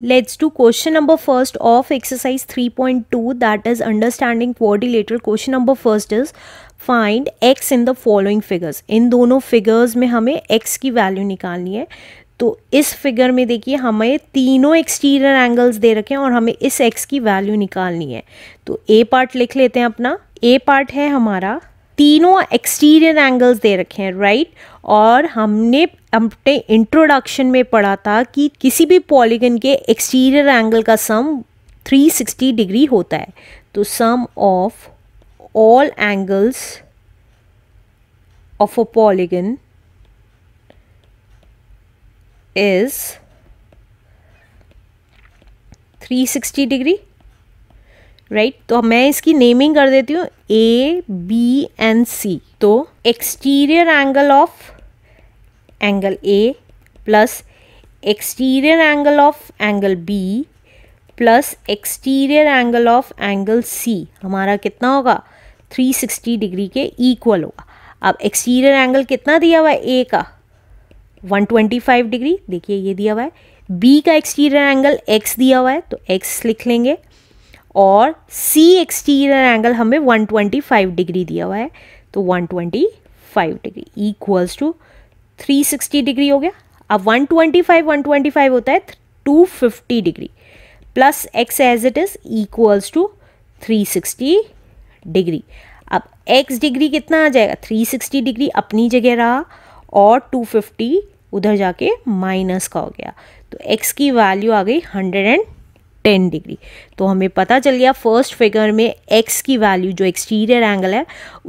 Let's do question number first of exercise 3.2 that is understanding quadrilateral. Question number first is find x in the following figures. इन दोनों figures में हमें x की value निकालनी है तो इस फिगर में देखिए हमें तीनों एक्सटीरियर एंगल्स दे रखे हैं और हमें इस x की वैल्यू निकालनी है तो ए पार्ट लिख लेते हैं अपना ए पार्ट है हमारा तीनों एक्सटीरियर एंगल्स दे रखे हैं राइट और हमने अपने इंट्रोडक्शन में पढ़ा था कि किसी भी पॉलीगन के एक्सटीरियर एंगल का सम 360 डिग्री होता है तो sum of all angles of a polygon is 360 degree right right? तो मैं इसकी नेमिंग कर देती हूँ ए बी एंड सी तो exterior angle of angle A plus exterior angle of angle B plus exterior angle of angle C हमारा कितना होगा 360 डिग्री के इक्वल होगा अब एक्सटीरियर एंगल कितना दिया हुआ है ए का 125 डिग्री देखिए ये दिया हुआ है बी का एक्सटीरियर एंगल एक्स दिया हुआ है तो एक्स लिख लेंगे और सी एक्सटीरियर एंगल हमें 125 डिग्री दिया हुआ है तो 125 डिग्री इक्वल्स टू 360 डिग्री हो गया अब 125 125 होता है 250 degree plus X as it is equals to 360 degree अब x डिग्री कितना आ जाएगा 360 डिग्री अपनी जगह रहा और 250 उधर जाके माइनस का हो गया तो x की वैल्यू आ गई 125 टेन डिग्री तो हमें पता चल गया फर्स्ट फिगर में एक्स की वैल्यू जो एक्सटीरियर एंगल है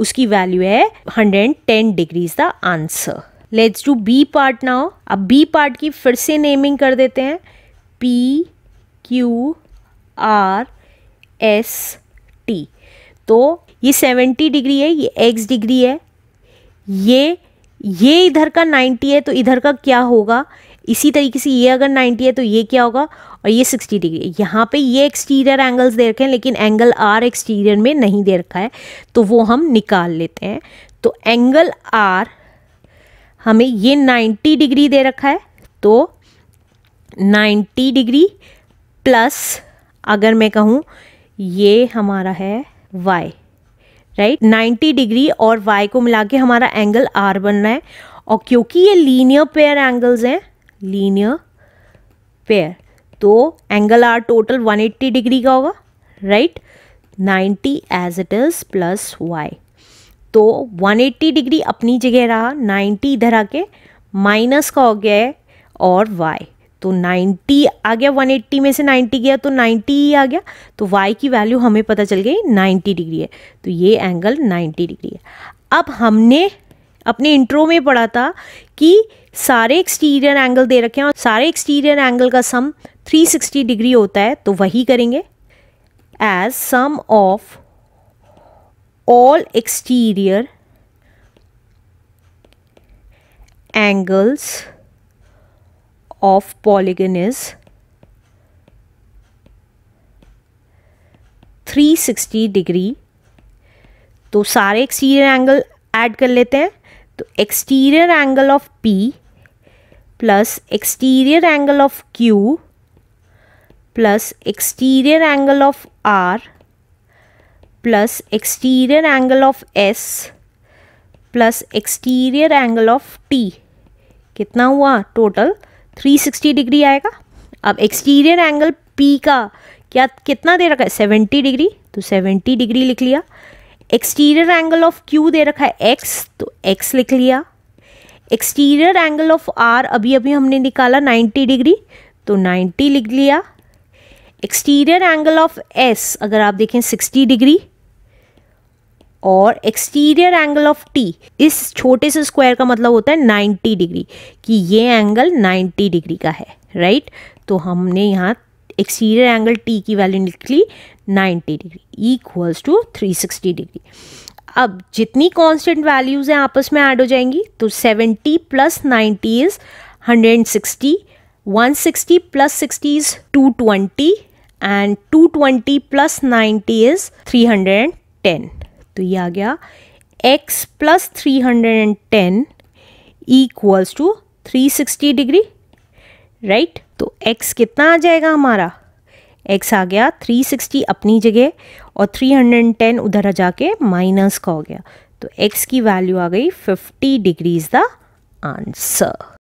उसकी वैल्यू है hundred and ten degrees the answer let's do B part now अब बी पार्ट की फिर से नेमिंग कर देते हैं P Q R S T तो ये सेवेंटी डिग्री है ये एक्स डिग्री है ये ये इधर का नाइन्टी है तो इधर का क्या होगा इसी तरीके से ये अगर 90 है तो ये क्या होगा और ये 60 डिग्री यहाँ पे ये एक्सटीरियर एंगल्स दे रखे हैं लेकिन एंगल आर एक्सटीरियर में नहीं दे रखा है तो वो हम निकाल लेते हैं तो एंगल आर हमें ये 90 डिग्री दे रखा है तो 90 डिग्री प्लस अगर मैं कहूँ ये हमारा है वाई राइट right? 90 डिग्री और y को मिला के हमारा एंगल r बन रहा है और क्योंकि ये लीनियर पेयर एंगल्स हैं लीनियर पेयर तो एंगल आर टोटल 180 डिग्री का होगा right 90 as it is plus Y तो 180 डिग्री अपनी जगह रहा 90 इधर आके माइनस का हो गया है और वाई तो 90 आ गया 180 में से 90 गया तो 90 ही आ गया तो y की वैल्यू हमें पता चल गई 90 डिग्री है तो ये एंगल 90 डिग्री है अब हमने अपने इंट्रो में पढ़ा था कि सारे एक्सटीरियर एंगल दे रखे हैं और सारे एक्सटीरियर एंगल का सम 360 डिग्री होता है तो वही करेंगे as sum of all exterior angles of polygon is 360 degree तो सारे एक्सटीरियर एंगल ऐड कर लेते हैं तो exterior angle of P plus exterior angle of Q plus exterior angle of R plus exterior angle of S plus exterior angle of T कितना हुआ total 360 degree आएगा अब एक्सटीरियर एंगल पी का क्या कितना दे रखा है 70 डिग्री तो 70 डिग्री लिख लिया एक्सटीरियर एंगल ऑफ क्यू दे रखा है एक्स तो एक्स लिख लिया एक्सटीरियर एंगल ऑफ आर अभी अभी हमने निकाला 90 डिग्री तो 90 लिख लिया एक्सटीरियर एंगल ऑफ एस अगर आप देखें 60 डिग्री और एक्सटीरियर एंगल ऑफ टी इस छोटे से स्क्वायर का मतलब होता है 90 डिग्री कि ये एंगल 90 डिग्री का है राइट तो हमने यहाँ एक्सटीरियर एंगल टी की वैल्यू निकली 90 डिग्री इक्वल्स टू 360 डिग्री अब जितनी कांस्टेंट वैल्यूज़ हैं आपस में ऐड हो जाएंगी तो 70 plus 90 is 160 160 plus 60 is 220 and 220 plus 90 is 310 तो ये आ गया x plus 310 equals to 360 degree right right? तो x कितना आ जाएगा हमारा x आ गया 360 अपनी जगह और 310 उधर आ जाके माइनस का हो गया तो x की वैल्यू आ गई 50 डिग्रीज द आंसर